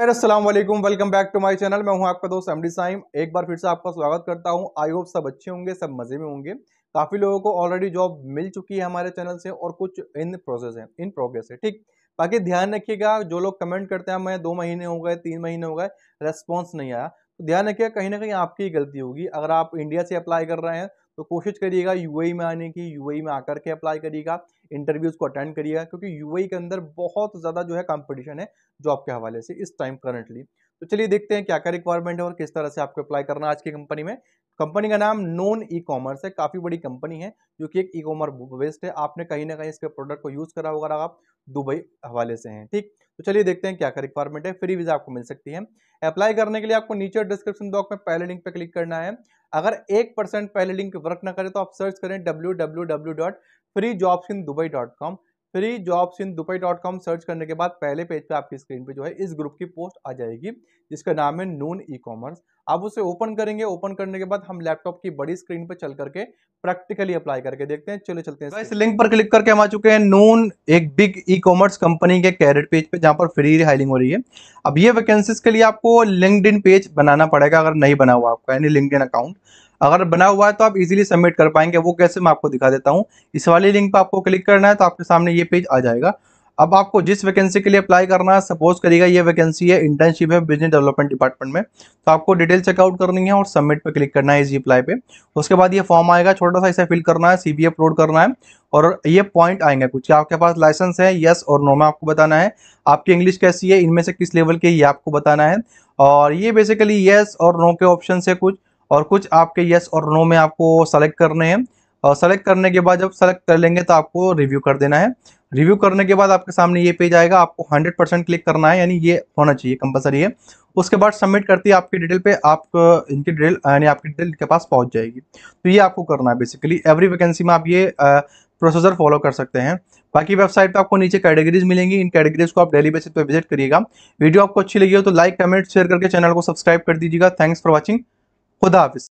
Aslam welcome back to my channel मैं हूं आपका दोस्त एमडी साइम एक बार फिर से आपका स्वागत करता हूं आई होप सब अच्छे होंगे सब मज़े में होंगे काफ़ी लोगों को ऑलरेडी जॉब मिल चुकी है हमारे चैनल से और कुछ इन प्रोसेस है इन प्रोग्रेस है ठीक बाकी ध्यान रखिएगा जो लोग कमेंट करते हैं मैं दो महीने हो गए तीन महीने हो गए रेस्पॉन्स नहीं आया तो ध्यान रखिएगा कहीं ना कहीं आपकी गलती होगी अगर आप इंडिया से अप्लाई कर रहे हैं तो कोशिश करिएगा यूएई e में आने की यूएई e में आकर के अप्लाई करिएगा इंटरव्यूज़ को अटेंड करिएगा क्योंकि यूएई e के अंदर बहुत ज़्यादा जो है कंपटीशन है जॉब के हवाले से इस टाइम करंटली तो चलिए देखते हैं क्या क्या रिक्वायरमेंट है और किस तरह से आपको अप्लाई करना आज की कंपनी में कंपनी का नाम नॉन ई कॉमर्स है काफ़ी बड़ी कंपनी है जो कि एक ई कॉमर्स बेस्ड है आपने कहीं ना कहीं इसके प्रोडक्ट को यूज़ करा होगा आप दुबई हवाले से हैं ठीक तो चलिए देखते हैं क्या क्या रिक्वायरमेंट है फ्री वीज़ा आपको मिल सकती है अप्लाई करने के लिए आपको नीचे डिस्क्रिप्शन बॉक्स में पहले लिंक पर क्लिक करना है अगर एक परसेंट पहले लिंक वर्क ना करें तो आप सर्च करें W W W dot free jobs in Dubai dot com free jobs in Dubai dot com search करने के बाद पहले पेज पे आपकी स्क्रीन पे जो है इस ग्रुप की पोस्ट आ जाएगी जिसका नाम है नून ई कॉमर्स आप उसे ओपन करेंगे ओपन करने के बाद हम लैपटॉप की बड़ी स्क्रीन पे चल करके प्रैक्टिकली अप्लाई करके देखते हैं चले चलते हैं इस लिंक तो पर क्लिक करके हम आ चुके हैं नून एक बिग ई कॉमर्स कंपनी के कैरेट पेज पे जहाँ पर फ्री हायरिंग हो रही है अब ये वैकेंसीज के लिए आपको लिंकड पेज बनाना पड़ेगा अगर नहीं बना हुआ आपका यानी लिंकड अकाउंट अगर बना हुआ है तो आप इजीली सबमिट कर पाएंगे वो कैसे मैं आपको दिखा देता हूँ इस वाले लिंक पर आपको क्लिक करना है तो आपके सामने ये पेज आ जाएगा अब आपको जिस वैकेंसी के लिए अप्लाई करना है सपोज करिएगा ये वैकेंसी है इंटर्नशिप है बिजनेस डेवलपमेंट डिपार्टमेंट में तो आपको डिटेल चेकआउट करनी है और सबमिट पे क्लिक करना है इसी अप्लाई पे उसके बाद ये फॉर्म आएगा छोटा सा इसे फिल करना है बी अपलोड करना है और ये पॉइंट आएंगे कुछ आपके पास लाइसेंस है यस और नो में आपको बताना है आपकी इंग्लिश कैसी है इनमें से किस लेवल की ये आपको बताना है और ये बेसिकली येस और नो के ऑप्शन है कुछ और कुछ आपके येस और नो में आपको सेलेक्ट करने हैं और सेलेक्ट करने के बाद जब सेलेक्ट कर लेंगे तो आपको रिव्यू कर देना है रिव्यू करने के बाद आपके सामने ये पेज आएगा आपको 100 परसेंट क्लिक करना है यानी ये होना चाहिए कंपलसरी है उसके बाद सबमिट करती है आपकी डिटेल पे आप इनकी डिटेल यानी आपकी डिटेल इनके पास पहुंच जाएगी तो ये आपको करना है बेसिकली एवरी वैकेंसी में आप ये प्रोसीजर फॉलो कर सकते हैं बाकी वेबसाइट पे आपको नीचे कैटेगरीज मिलेंगी इन कैटेगरीज को आप डेली बेसिस पे विजिट करिएगा वीडियो आपको अच्छी लगी हो तो लाइक कमेंट शेयर करके चैनल को सब्सक्राइब कर दीजिएगा थैंक्स फॉर वॉचिंग Hudahafiz.